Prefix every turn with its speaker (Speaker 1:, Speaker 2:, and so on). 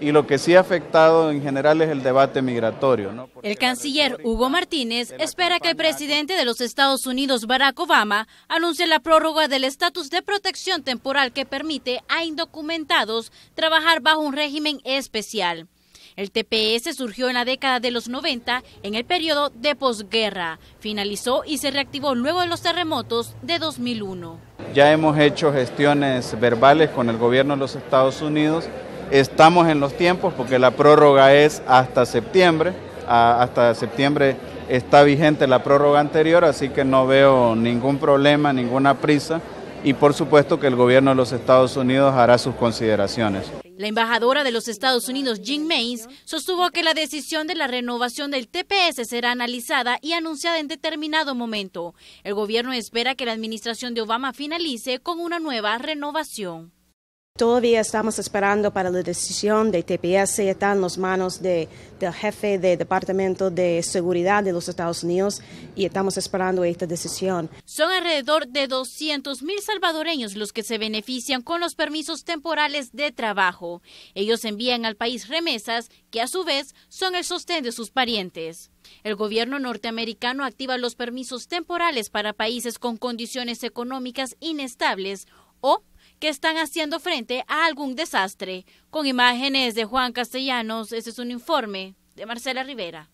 Speaker 1: y lo que sí ha afectado en general es el debate migratorio.
Speaker 2: El canciller Hugo Martínez espera que el presidente de los Estados Unidos, Barack Obama, anuncie la prórroga del estatus de protección temporal que permite a indocumentados trabajar bajo un régimen especial. El TPS surgió en la década de los 90 en el periodo de posguerra, finalizó y se reactivó luego de los terremotos de 2001.
Speaker 1: Ya hemos hecho gestiones verbales con el gobierno de los Estados Unidos Estamos en los tiempos porque la prórroga es hasta septiembre. hasta septiembre está vigente la prórroga anterior, así que no veo ningún problema, ninguna prisa. Y por supuesto que el gobierno de los Estados Unidos hará sus consideraciones.
Speaker 2: La embajadora de los Estados Unidos, Jim Mays, sostuvo que la decisión de la renovación del TPS será analizada y anunciada en determinado momento. El gobierno espera que la administración de Obama finalice con una nueva renovación.
Speaker 3: Todavía estamos esperando para la decisión de TPS, está en las manos del jefe del Departamento de Seguridad de los Estados Unidos y estamos esperando esta decisión.
Speaker 2: Son alrededor de 200 mil salvadoreños los que se benefician con los permisos temporales de trabajo. Ellos envían al país remesas que a su vez son el sostén de sus parientes. El gobierno norteamericano activa los permisos temporales para países con condiciones económicas inestables o que están haciendo frente a algún desastre. Con imágenes de Juan Castellanos, este es un informe de Marcela Rivera.